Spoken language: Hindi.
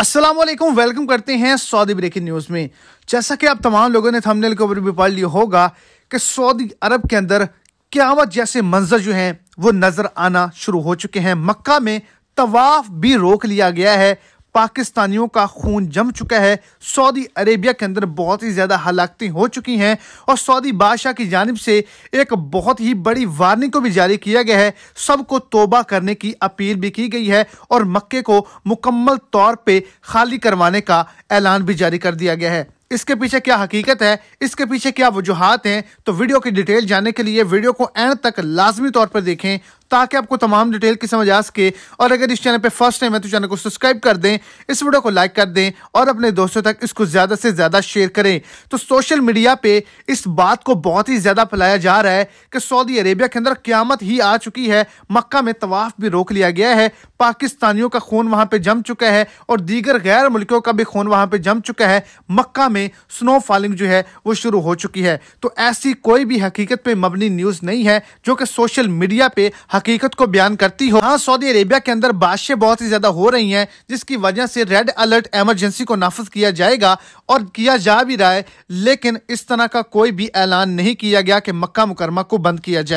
असलम वेलकम करते हैं सऊदी ब्रेकिंग न्यूज़ में जैसा कि आप तमाम लोगों ने थंबनेल के ऊपर भी पढ़ लिया होगा कि सऊदी अरब के अंदर क्यावत जैसे मंजर जो हैं वो नज़र आना शुरू हो चुके हैं मक्का में तवाफ भी रोक लिया गया है पाकिस्तानियों का खून जम चुका है सऊदी अरेबिया के अंदर बहुत ही ज़्यादा हलाकतें हो चुकी हैं और सऊदी बादशाह की जानब से एक बहुत ही बड़ी वार्निंग को भी जारी किया गया है सबको तोबा करने की अपील भी की गई है और मक्के को मुकम्मल तौर पर खाली करवाने का ऐलान भी जारी कर दिया गया है इसके पीछे क्या हकीकत है इसके पीछे क्या वजूहत हैं तो वीडियो की डिटेल जानने के लिए वीडियो को एंड तक लाजमी तौर पर देखें ताकि आपको तमाम डिटेल की समझ आ सके और अगर इस चैनल पर फर्स्ट टाइम है तो चैनल को सब्सक्राइब कर दें इस वीडियो को लाइक कर दें और अपने दोस्तों तक इसको ज़्यादा से ज़्यादा शेयर करें तो सोशल मीडिया पर इस बात को बहुत ही ज़्यादा फैलाया जा रहा है कि सऊदी अरेबिया के अंदर क्यामत ही आ चुकी है मक्का में तवाफ भी रोक लिया गया है पाकिस्तानियों का खून वहां पर जम चुका है और दीगर गैर मुल्कों का भी खून वहां पर जम चुका है मक्का में स्नो फॉलिंग जो है वो शुरू हो चुकी है तो ऐसी कोई भी हकीकत पे मबनी न्यूज़ नहीं है जो कि सोशल मीडिया पर हकीकत को बयान करती हो हाँ सऊदी अरेबिया के अंदर बादशें बहुत ही ज्यादा हो रही हैं जिसकी वजह से रेड अलर्ट एमरजेंसी को नाफज किया जाएगा और किया जा भी रहा है लेकिन इस तरह का कोई भी ऐलान नहीं किया गया कि मक्का मुकरमा को बंद किया जाए